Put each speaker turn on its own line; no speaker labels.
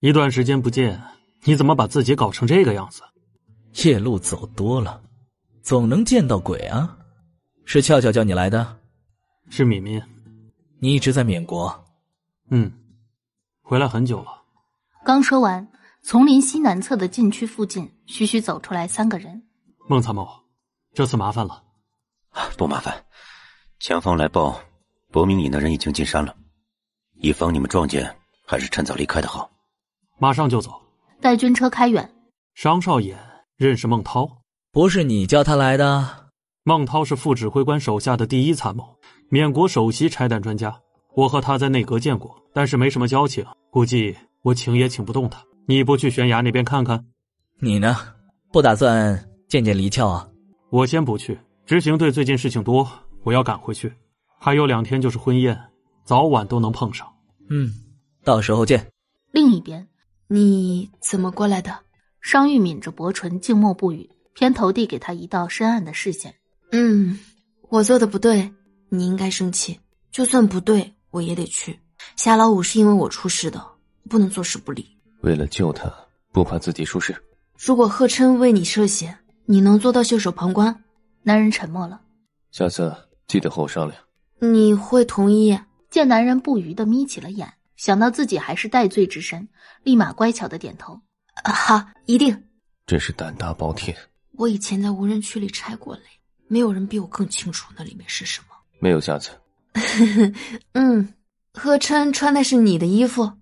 一段时间不见，你怎么把自己搞成这个样子？夜路走多了，总能见到鬼啊！是俏俏叫你来的？是敏敏。你一直在缅国？嗯，回来很久了。
刚说完，丛林西南侧的禁区附近徐徐走出来三个人。
孟参谋，这次麻烦了。不麻烦。前方来报，薄明隐的人已经进山了，以防你们撞见，还是趁早离开的好。马上就走，待军车开远。商少爷认识孟涛，不是你叫他来的？孟涛是副指挥官手下的第一参谋，缅国首席拆弹专家。我和他在内阁见过，但是没什么交情，估计我请也请不动他。你不去悬崖那边看看？你呢？不打算见见黎俏啊？我先不去，执行队最近事情多，我要赶回去。还有两天就是婚宴，早晚都能碰上。嗯，到时候见。
另一边。你怎么过来的？商玉抿着薄唇，静默不语，偏头递给他一道深暗的视线。嗯，我做的不对，你应该生气。就算不对，我也得去。夏老五是因为我出事的，不能坐视不理。
为了救他，不怕自己出事？
如果贺琛为你涉险，你能做到袖手旁观？男人沉默了。
下次记得和我商量。
你会同意？见男人不虞的眯起了眼。想到自己还是戴罪之身，立马乖巧的点头。好，一定。
真是胆大包天。
我以前在无人区里拆过雷，没有人比我更清楚那里面是什么。没有下次。嗯，贺琛穿的是你的衣服。